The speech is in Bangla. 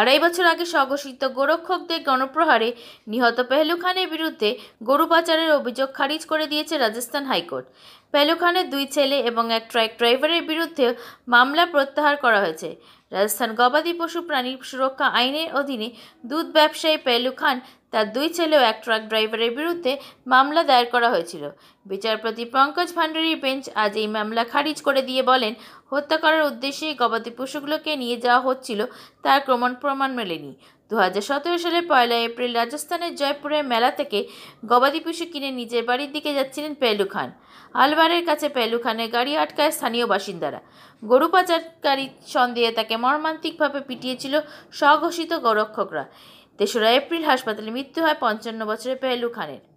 আড়াই বছর আগে স্বঘোষিত গোরক্ষকদের গণপ্রহারে নিহত পেহলু খানের বিরুদ্ধে গরু পাচারের অভিযোগ খারিজ করে দিয়েছে রাজস্থান হাইকোর্ট পেহলু খানের দুই ছেলে এবং এক ট্রাক ড্রাইভারের বিরুদ্ধে মামলা প্রত্যাহার করা হয়েছে রাজস্থান গবাদি পশু প্রাণী সুরক্ষা আইনের অধীনে দুধ ব্যবসায়ী পেলু খান তার দুই ছেলেও এক ট্রাক ড্রাইভারের বিরুদ্ধে মামলা দায়ের করা হয়েছিল বিচারপতি পঙ্কজ ভান্ডারীর বেঞ্চ আজ এই মামলা খারিজ করে দিয়ে বলেন হত্যা করার উদ্দেশ্যে গবাদি পশুগুলোকে নিয়ে যাওয়া হচ্ছিল তার ক্রমণ প্রমাণ মেলেনি দু সালের পয়লা এপ্রিল রাজস্থানের জয়পুরের মেলা থেকে গবাদি পশু কিনে নিজের বাড়ির দিকে যাচ্ছিলেন পেলু খান আলবারের কাছে পেলু খানের গাড়ি আটকায় স্থানীয় বাসিন্দারা গরু পাচারকারী সন্দেহে তাকে মর্মান্তিকভাবে পিটিয়েছিল স্বঘোষিত গোরক্ষকরা তেসরা এপ্রিল হাসপাতালে মৃত্যু হয় পঞ্চান্ন বছরের পেলু খানের